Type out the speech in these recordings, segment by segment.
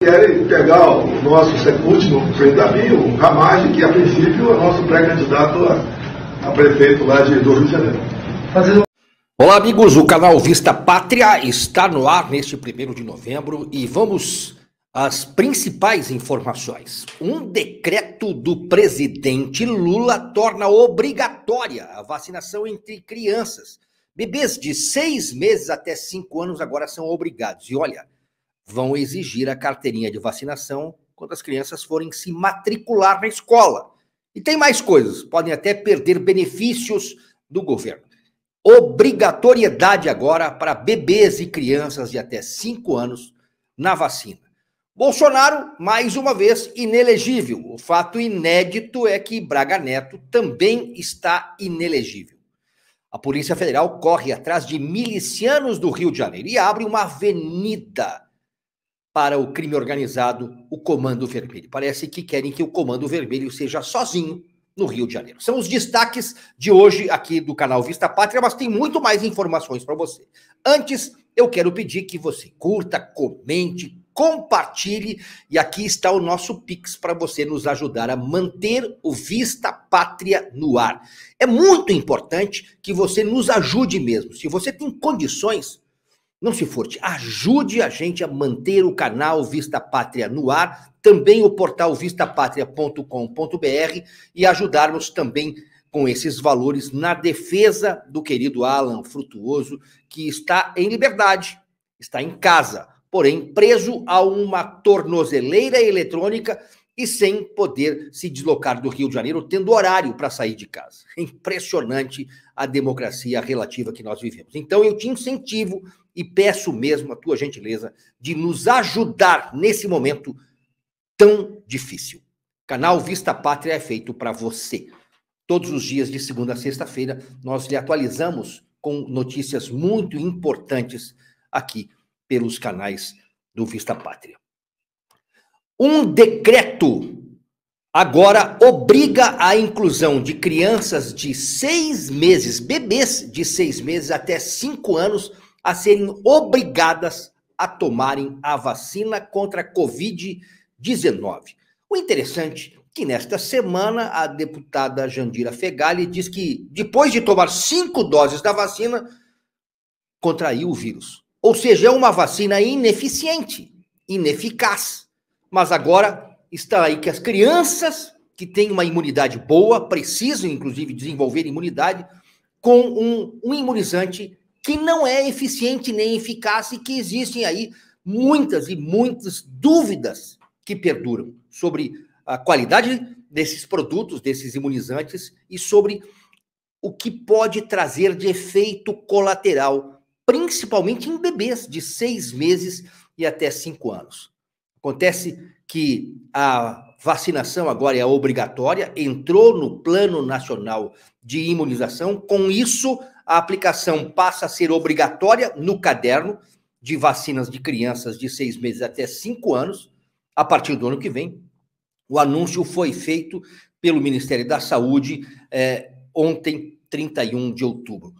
querem pegar o nosso último prêmio o Camargo, que a princípio é o nosso pré-candidato a, a, prefeito lá de, do Rio de Janeiro. Fazendo... Olá, amigos. O canal Vista Pátria está no ar neste primeiro de novembro e vamos às principais informações. Um decreto do presidente Lula torna obrigatória a vacinação entre crianças. Bebês de seis meses até cinco anos agora são obrigados. E olha, vão exigir a carteirinha de vacinação quando as crianças forem se matricular na escola. E tem mais coisas, podem até perder benefícios do governo. Obrigatoriedade agora para bebês e crianças de até 5 anos na vacina. Bolsonaro, mais uma vez, inelegível. O fato inédito é que Braga Neto também está inelegível. A Polícia Federal corre atrás de milicianos do Rio de Janeiro e abre uma avenida para o crime organizado, o Comando Vermelho. Parece que querem que o Comando Vermelho seja sozinho no Rio de Janeiro. São os destaques de hoje aqui do canal Vista Pátria, mas tem muito mais informações para você. Antes, eu quero pedir que você curta, comente, compartilhe e aqui está o nosso Pix para você nos ajudar a manter o Vista Pátria no ar. É muito importante que você nos ajude mesmo. Se você tem condições, não se furte, ajude a gente a manter o canal Vista Pátria no ar, também o portal vistapátria.com.br e ajudarmos também com esses valores na defesa do querido Alan Frutuoso, que está em liberdade, está em casa, porém preso a uma tornozeleira eletrônica e sem poder se deslocar do Rio de Janeiro, tendo horário para sair de casa. É impressionante a democracia relativa que nós vivemos. Então eu te incentivo e peço mesmo a tua gentileza de nos ajudar nesse momento tão difícil. canal Vista Pátria é feito para você. Todos os dias, de segunda a sexta-feira, nós lhe atualizamos com notícias muito importantes aqui pelos canais do Vista Pátria. Um decreto agora obriga a inclusão de crianças de seis meses, bebês de seis meses até cinco anos, a serem obrigadas a tomarem a vacina contra a Covid-19. O interessante é que nesta semana a deputada Jandira Fegali diz que depois de tomar cinco doses da vacina, contraiu o vírus. Ou seja, é uma vacina ineficiente, ineficaz mas agora está aí que as crianças que têm uma imunidade boa precisam, inclusive, desenvolver imunidade com um, um imunizante que não é eficiente nem eficaz e que existem aí muitas e muitas dúvidas que perduram sobre a qualidade desses produtos, desses imunizantes e sobre o que pode trazer de efeito colateral, principalmente em bebês de seis meses e até cinco anos. Acontece que a vacinação agora é obrigatória, entrou no Plano Nacional de Imunização, com isso, a aplicação passa a ser obrigatória no caderno de vacinas de crianças de seis meses até cinco anos, a partir do ano que vem. O anúncio foi feito pelo Ministério da Saúde eh, ontem, 31 de outubro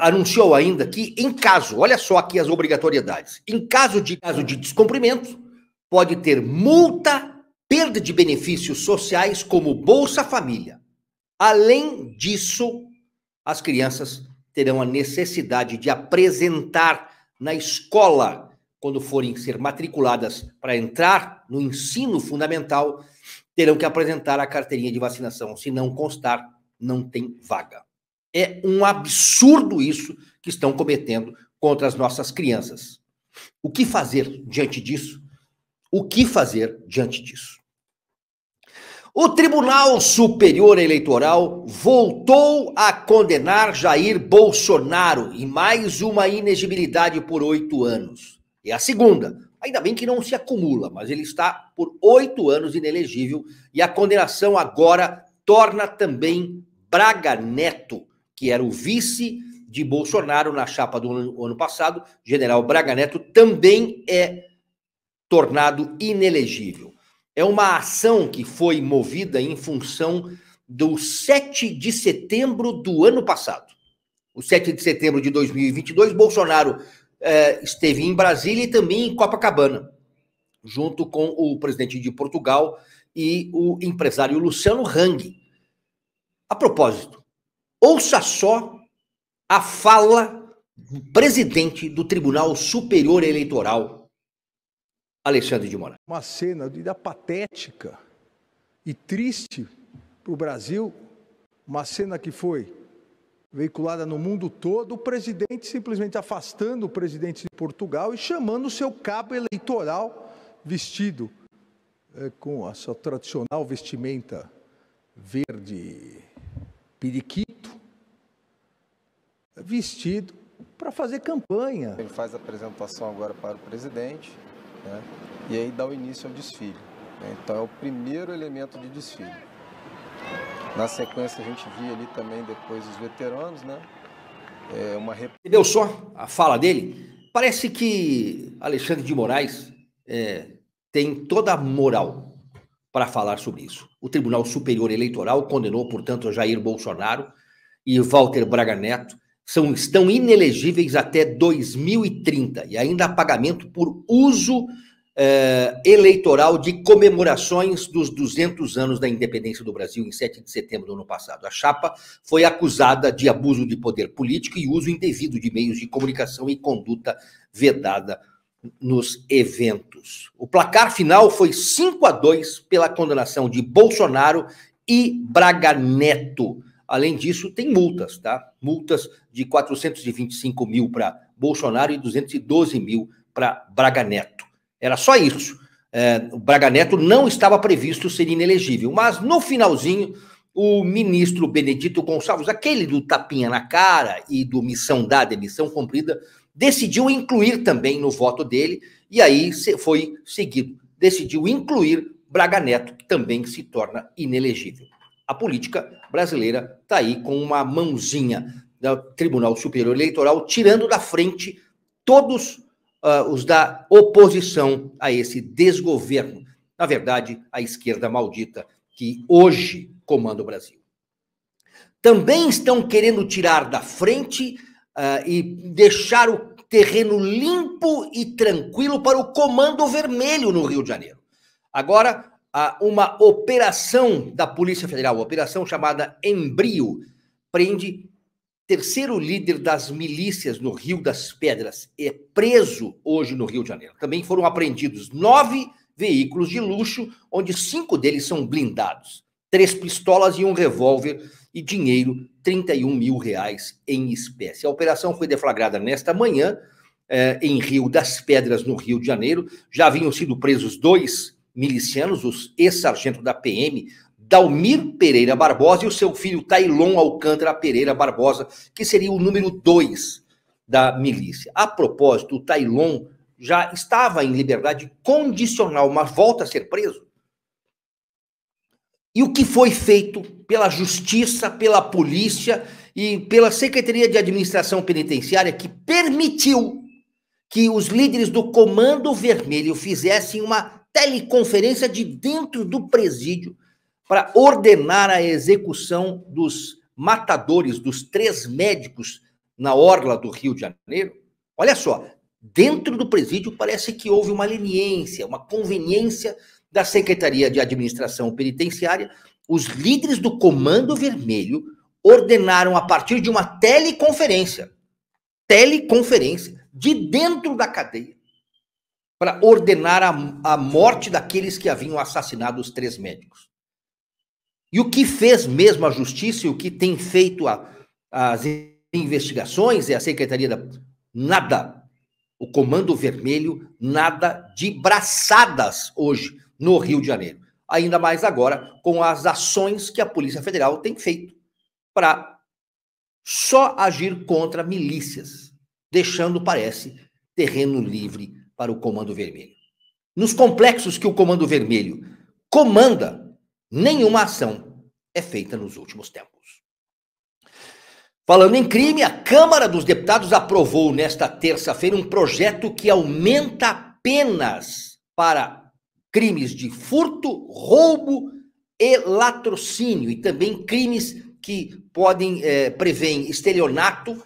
anunciou ainda que, em caso, olha só aqui as obrigatoriedades, em caso de caso de descumprimento, pode ter multa, perda de benefícios sociais como Bolsa Família. Além disso, as crianças terão a necessidade de apresentar na escola, quando forem ser matriculadas para entrar no ensino fundamental, terão que apresentar a carteirinha de vacinação. Se não constar, não tem vaga. É um absurdo isso que estão cometendo contra as nossas crianças. O que fazer diante disso? o que fazer diante disso. O Tribunal Superior Eleitoral voltou a condenar Jair Bolsonaro em mais uma inegibilidade por oito anos. É a segunda. Ainda bem que não se acumula, mas ele está por oito anos inelegível e a condenação agora torna também Braga Neto, que era o vice de Bolsonaro na chapa do ano, ano passado, General Braga Neto, também é tornado inelegível. É uma ação que foi movida em função do 7 de setembro do ano passado. O 7 de setembro de 2022, Bolsonaro eh, esteve em Brasília e também em Copacabana, junto com o presidente de Portugal e o empresário Luciano Hang. A propósito, ouça só a fala do presidente do Tribunal Superior Eleitoral Alexandre de Moraes. Uma cena de da patética e triste para o Brasil, uma cena que foi veiculada no mundo todo, o presidente simplesmente afastando o presidente de Portugal e chamando o seu cabo eleitoral vestido é, com a sua tradicional vestimenta verde periquito, vestido para fazer campanha. Ele faz a apresentação agora para o presidente. Né? E aí dá o início ao desfile. Né? Então é o primeiro elemento de desfile. Na sequência a gente via ali também depois os veteranos, né? É uma rep... Deu só a fala dele. Parece que Alexandre de Moraes é, tem toda a moral para falar sobre isso. O Tribunal Superior Eleitoral condenou, portanto, Jair Bolsonaro e Walter Braga Neto são, estão inelegíveis até 2030 e ainda há pagamento por uso eh, eleitoral de comemorações dos 200 anos da independência do Brasil em 7 de setembro do ano passado. A chapa foi acusada de abuso de poder político e uso indevido de meios de comunicação e conduta vedada nos eventos. O placar final foi 5 a 2 pela condenação de Bolsonaro e Braga Neto Além disso, tem multas, tá? Multas de 425 mil para Bolsonaro e 212 mil para Braga Neto. Era só isso. É, o Braga Neto não estava previsto ser inelegível, mas no finalzinho, o ministro Benedito Gonçalves, aquele do tapinha na cara e do missão dada, missão cumprida, decidiu incluir também no voto dele, e aí foi seguido. Decidiu incluir Braga Neto, que também se torna inelegível a política brasileira está aí com uma mãozinha do Tribunal Superior Eleitoral, tirando da frente todos uh, os da oposição a esse desgoverno. Na verdade, a esquerda maldita que hoje comanda o Brasil. Também estão querendo tirar da frente uh, e deixar o terreno limpo e tranquilo para o Comando Vermelho no Rio de Janeiro. Agora, uma operação da Polícia Federal, operação chamada Embrio, prende terceiro líder das milícias no Rio das Pedras, é preso hoje no Rio de Janeiro. Também foram apreendidos nove veículos de luxo, onde cinco deles são blindados, três pistolas e um revólver e dinheiro, 31 mil reais em espécie. A operação foi deflagrada nesta manhã eh, em Rio das Pedras, no Rio de Janeiro. Já haviam sido presos dois milicianos, os ex-sargento da PM, Dalmir Pereira Barbosa, e o seu filho Tailon Alcântara Pereira Barbosa, que seria o número dois da milícia. A propósito, o Tailon já estava em liberdade condicional, mas volta a ser preso. E o que foi feito pela justiça, pela polícia e pela Secretaria de Administração Penitenciária que permitiu que os líderes do Comando Vermelho fizessem uma teleconferência de dentro do presídio para ordenar a execução dos matadores, dos três médicos na orla do Rio de Janeiro. Olha só, dentro do presídio parece que houve uma leniência, uma conveniência da Secretaria de Administração Penitenciária. Os líderes do Comando Vermelho ordenaram, a partir de uma teleconferência, teleconferência, de dentro da cadeia, para ordenar a, a morte daqueles que haviam assassinado os três médicos. E o que fez mesmo a justiça e o que tem feito a, as investigações e a Secretaria da. Nada. O Comando Vermelho, nada de braçadas hoje no Rio de Janeiro. Ainda mais agora com as ações que a Polícia Federal tem feito para só agir contra milícias, deixando, parece, terreno livre para o Comando Vermelho. Nos complexos que o Comando Vermelho comanda, nenhuma ação é feita nos últimos tempos. Falando em crime, a Câmara dos Deputados aprovou nesta terça-feira um projeto que aumenta penas para crimes de furto, roubo e latrocínio, e também crimes que podem é, prevêem estelionato,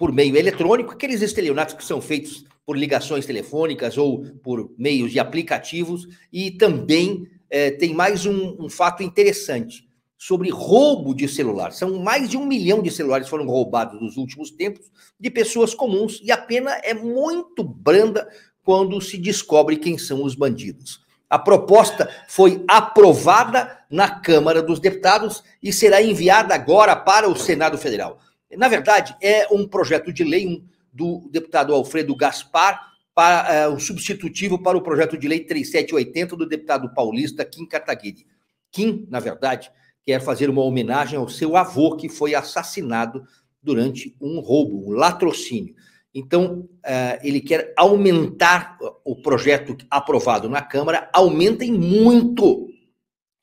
por meio eletrônico, aqueles estelionatos que são feitos por ligações telefônicas ou por meios de aplicativos, e também é, tem mais um, um, fato interessante sobre roubo de celular. São mais de um milhão de celulares foram roubados nos últimos tempos de pessoas comuns e a pena é muito branda quando se descobre quem são os bandidos. A proposta foi aprovada na Câmara dos Deputados e será enviada agora para o Senado Federal. Na verdade, é um projeto de lei do deputado Alfredo Gaspar, para, é, um substitutivo para o projeto de lei 3780 do deputado paulista Kim Kataguiri. Kim, na verdade, quer fazer uma homenagem ao seu avô, que foi assassinado durante um roubo, um latrocínio. Então, é, ele quer aumentar o projeto aprovado na Câmara, aumenta em muito,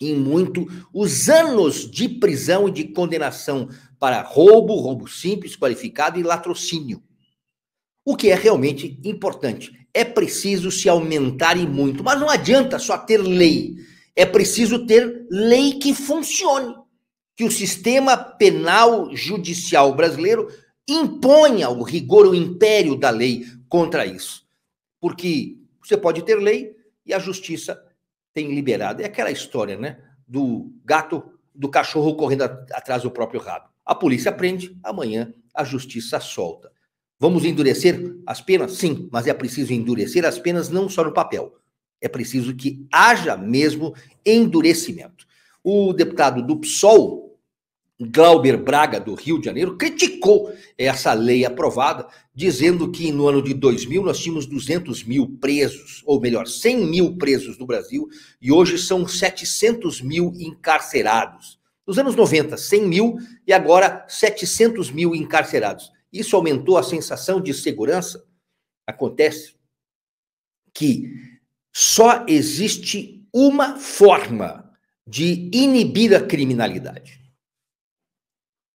em muito, os anos de prisão e de condenação para roubo, roubo simples, qualificado e latrocínio. O que é realmente importante. É preciso se aumentar e muito, mas não adianta só ter lei. É preciso ter lei que funcione, que o sistema penal judicial brasileiro imponha o rigor, o império da lei contra isso. Porque você pode ter lei e a justiça tem liberado. É aquela história, né? Do gato, do cachorro correndo atrás do próprio rabo. A polícia prende, amanhã a justiça solta. Vamos endurecer as penas? Sim, mas é preciso endurecer as penas não só no papel. É preciso que haja mesmo endurecimento. O deputado do PSOL, Glauber Braga, do Rio de Janeiro, criticou essa lei aprovada, dizendo que no ano de 2000 nós tínhamos 200 mil presos, ou melhor, 100 mil presos no Brasil, e hoje são 700 mil encarcerados. Nos anos 90, 100 mil e agora 700 mil encarcerados. Isso aumentou a sensação de segurança? Acontece que só existe uma forma de inibir a criminalidade.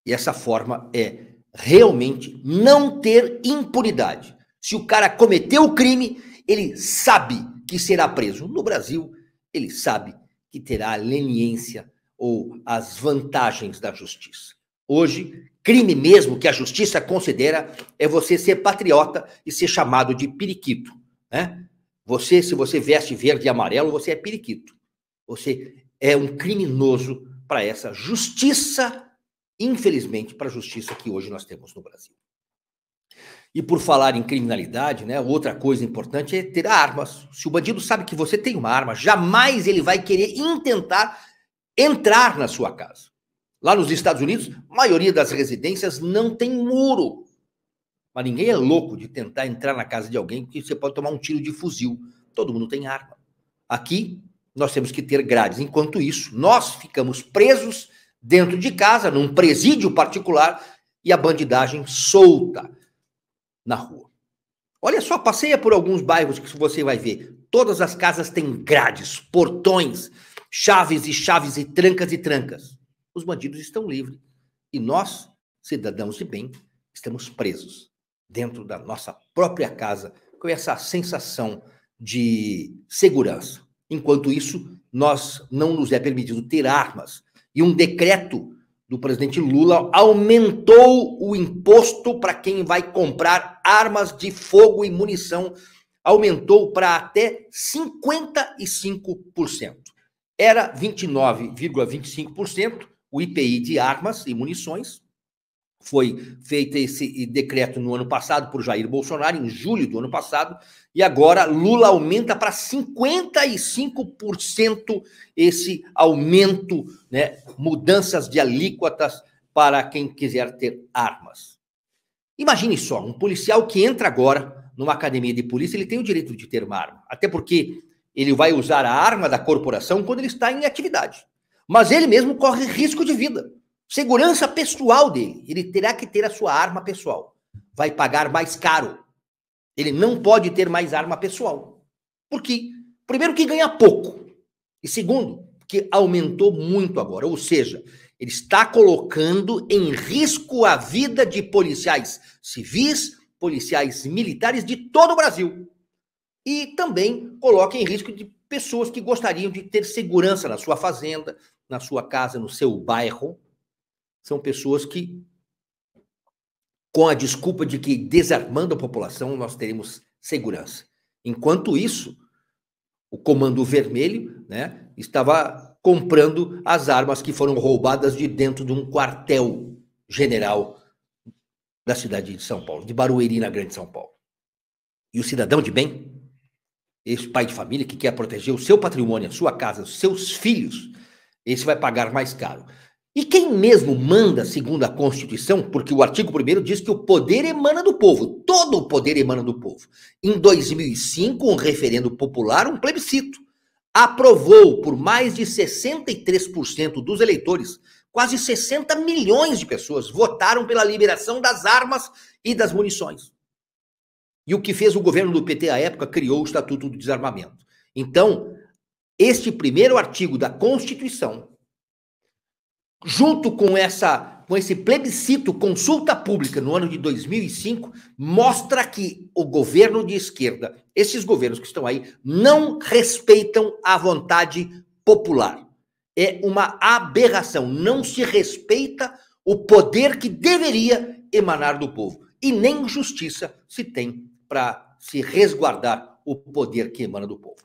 E essa forma é realmente não ter impunidade. Se o cara cometeu o crime, ele sabe que será preso. No Brasil, ele sabe que terá leniência ou as vantagens da justiça. Hoje, crime mesmo que a justiça considera é você ser patriota e ser chamado de periquito, né? Você, se você veste verde e amarelo, você é periquito. Você é um criminoso para essa justiça, infelizmente, para a justiça que hoje nós temos no Brasil. E por falar em criminalidade, né, outra coisa importante é ter armas. Se o bandido sabe que você tem uma arma, jamais ele vai querer intentar entrar na sua casa. Lá nos Estados Unidos, a maioria das residências não tem muro. Mas ninguém é louco de tentar entrar na casa de alguém porque você pode tomar um tiro de fuzil. Todo mundo tem arma. Aqui nós temos que ter grades. Enquanto isso, nós ficamos presos dentro de casa, num presídio particular, e a bandidagem solta na rua. Olha só, passeia por alguns bairros que você vai ver. Todas as casas têm grades, portões chaves e chaves e trancas e trancas. Os bandidos estão livres e nós, cidadãos de bem, estamos presos dentro da nossa própria casa com essa sensação de segurança. Enquanto isso, nós não nos é permitido ter armas. E um decreto do presidente Lula aumentou o imposto para quem vai comprar armas de fogo e munição, aumentou para até 55% era 29,25%, o IPI de armas e munições. Foi feito esse decreto no ano passado por Jair Bolsonaro, em julho do ano passado, e agora Lula aumenta para 55% esse aumento, né, mudanças de alíquotas para quem quiser ter armas. Imagine só, um policial que entra agora numa academia de polícia, ele tem o direito de ter uma arma, até porque ele vai usar a arma da corporação quando ele está em atividade. Mas ele mesmo corre risco de vida. Segurança pessoal dele. Ele terá que ter a sua arma pessoal. Vai pagar mais caro. Ele não pode ter mais arma pessoal. Por quê? Primeiro, que ganha pouco. E segundo, que aumentou muito agora. Ou seja, ele está colocando em risco a vida de policiais civis, policiais militares de todo o Brasil e também coloca em risco de pessoas que gostariam de ter segurança na sua fazenda, na sua casa, no seu bairro. São pessoas que, com a desculpa de que desarmando a população nós teremos segurança. Enquanto isso, o Comando Vermelho né, estava comprando as armas que foram roubadas de dentro de um quartel general da cidade de São Paulo, de Barueri, na Grande São Paulo. E o cidadão de bem esse pai de família que quer proteger o seu patrimônio, a sua casa, os seus filhos, esse vai pagar mais caro. E quem mesmo manda, segundo a Constituição, porque o artigo 1 diz que o poder emana do povo, todo o poder emana do povo. Em 2005, um referendo popular, um plebiscito, aprovou por mais de 63% dos eleitores, quase 60 milhões de pessoas votaram pela liberação das armas e das munições. E o que fez o governo do PT à época criou o Estatuto do Desarmamento. Então, este primeiro artigo da Constituição, junto com essa com esse plebiscito consulta pública no ano de 2005, mostra que o governo de esquerda, esses governos que estão aí, não respeitam a vontade popular. É uma aberração, não se respeita o poder que deveria emanar do povo. E nem justiça se tem para se resguardar o poder que emana do povo.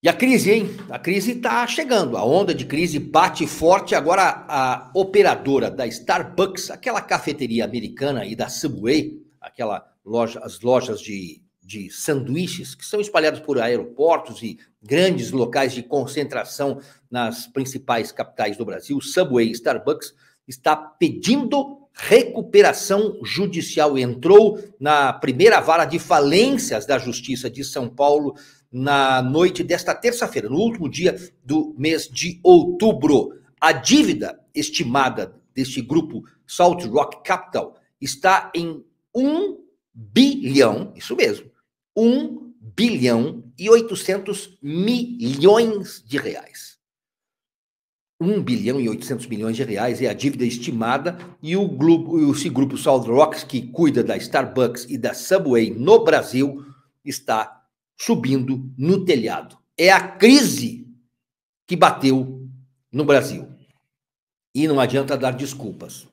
E a crise, hein? A crise está chegando. A onda de crise bate forte. Agora, a operadora da Starbucks, aquela cafeteria americana e da Subway, aquela loja, as lojas de, de sanduíches que são espalhadas por aeroportos e grandes locais de concentração nas principais capitais do Brasil, Subway e Starbucks, está pedindo recuperação judicial entrou na primeira vara de falências da Justiça de São Paulo na noite desta terça-feira, no último dia do mês de outubro. A dívida estimada deste grupo Salt Rock Capital está em 1 bilhão, isso mesmo, 1 bilhão e 800 milhões de reais. 1 bilhão e 800 milhões de reais é a dívida estimada e o grupo, esse grupo South Rocks, que cuida da Starbucks e da Subway no Brasil, está subindo no telhado. É a crise que bateu no Brasil. E não adianta dar desculpas.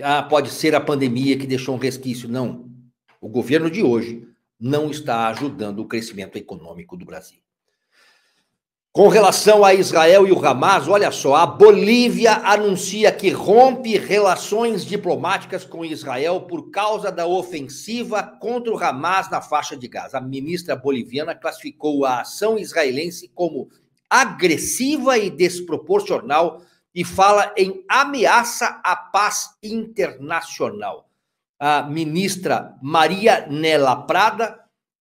Ah, pode ser a pandemia que deixou um resquício. Não. O governo de hoje não está ajudando o crescimento econômico do Brasil. Com relação a Israel e o Hamas, olha só, a Bolívia anuncia que rompe relações diplomáticas com Israel por causa da ofensiva contra o Hamas na faixa de Gaza. A ministra boliviana classificou a ação israelense como agressiva e desproporcional e fala em ameaça à paz internacional. A ministra Maria Nela Prada,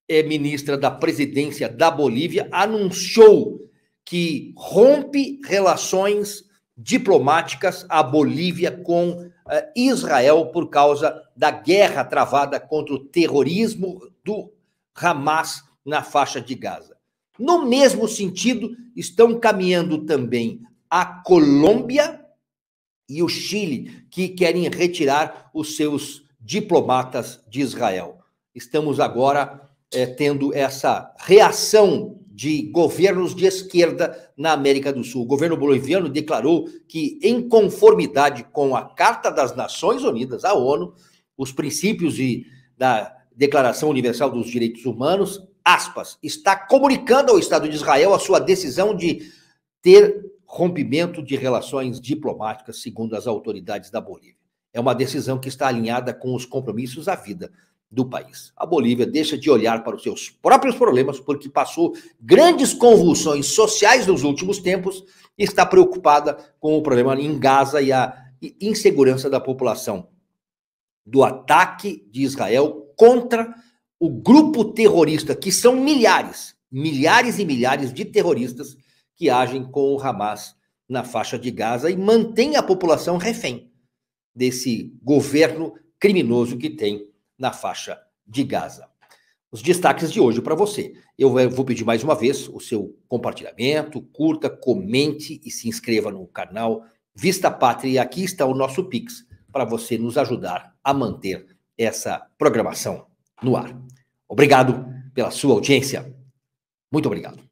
é ministra da Presidência da Bolívia, anunciou que rompe relações diplomáticas à Bolívia com eh, Israel por causa da guerra travada contra o terrorismo do Hamas na faixa de Gaza. No mesmo sentido, estão caminhando também a Colômbia e o Chile, que querem retirar os seus diplomatas de Israel. Estamos agora é, tendo essa reação de governos de esquerda na América do Sul. O governo boliviano declarou que, em conformidade com a Carta das Nações Unidas, a ONU, os princípios de, da Declaração Universal dos Direitos Humanos, aspas, está comunicando ao Estado de Israel a sua decisão de ter rompimento de relações diplomáticas, segundo as autoridades da Bolívia. É uma decisão que está alinhada com os compromissos à vida do país. A Bolívia deixa de olhar para os seus próprios problemas, porque passou grandes convulsões sociais nos últimos tempos e está preocupada com o problema em Gaza e a insegurança da população. Do ataque de Israel contra o grupo terrorista, que são milhares, milhares e milhares de terroristas que agem com o Hamas na faixa de Gaza e mantém a população refém desse governo criminoso que tem na faixa de Gaza. Os destaques de hoje para você. Eu eh, vou pedir mais uma vez o seu compartilhamento, curta, comente e se inscreva no canal Vista Pátria. E aqui está o nosso Pix para você nos ajudar a manter essa programação no ar. Obrigado pela sua audiência. Muito obrigado.